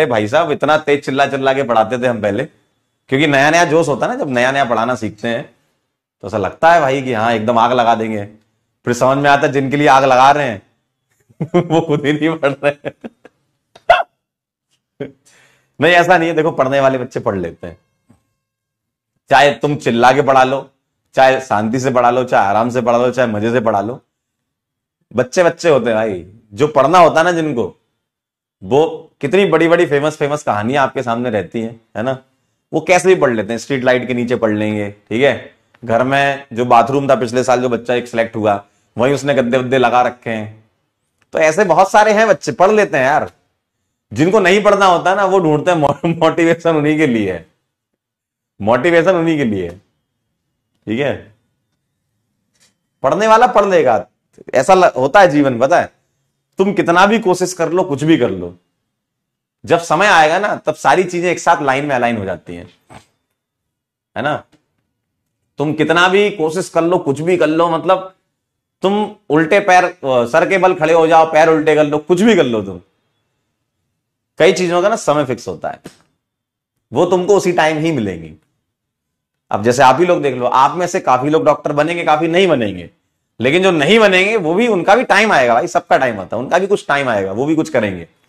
अरे भाई साहब इतना तेज चिल्ला चिल्ला के पढ़ाते थे हम पहले क्योंकि नया नया जोश होता है ना जब नया नया पढ़ाना सीखते हैं तो ऐसा लगता है भाई कि हाँ एकदम आग लगा देंगे फिर समझ में आता है जिनके लिए आग लगा रहे हैं वो खुद ही नहीं पढ़ रहे नहीं ऐसा नहीं है देखो पढ़ने वाले बच्चे पढ़ लेते हैं चाहे तुम चिल्ला के पढ़ा लो चाहे शांति से पढ़ा लो चाहे आराम से पढ़ा लो चाहे मजे से पढ़ा लो बच्चे बच्चे होते हैं भाई जो पढ़ना होता है ना जिनको वो कितनी बड़ी बड़ी फेमस फेमस कहानियां आपके सामने रहती हैं है ना वो कैसे भी पढ़ लेते हैं स्ट्रीट लाइट के नीचे पढ़ लेंगे ठीक है घर में जो बाथरूम था पिछले साल जो बच्चा एक सिलेक्ट हुआ वहीं उसने गद्दे वद्दे लगा रखे हैं तो ऐसे बहुत सारे हैं बच्चे पढ़ लेते हैं यार जिनको नहीं पढ़ना होता ना वो ढूंढते हैं मोटिवेशन उन्हीं के लिए मोटिवेशन उन्हीं के लिए ठीक है पढ़ने वाला पढ़ लेगा ऐसा होता है जीवन पता है तुम कितना भी कोशिश कर लो कुछ भी कर लो जब समय आएगा ना तब सारी चीजें एक साथ लाइन में अलाइन हो जाती हैं है ना तुम कितना भी कोशिश कर लो कुछ भी कर लो मतलब तुम उल्टे पैर सर के बल खड़े हो जाओ पैर उल्टे कर लो कुछ भी कर लो तुम कई चीजों का ना समय फिक्स होता है वो तुमको उसी टाइम ही मिलेंगी अब जैसे आप ही लोग देख लो आप में से काफी लोग डॉक्टर बनेंगे काफी नहीं बनेंगे लेकिन जो नहीं बनेंगे वो भी उनका भी टाइम आएगा भाई सबका टाइम आता है उनका भी कुछ टाइम आएगा वो भी कुछ करेंगे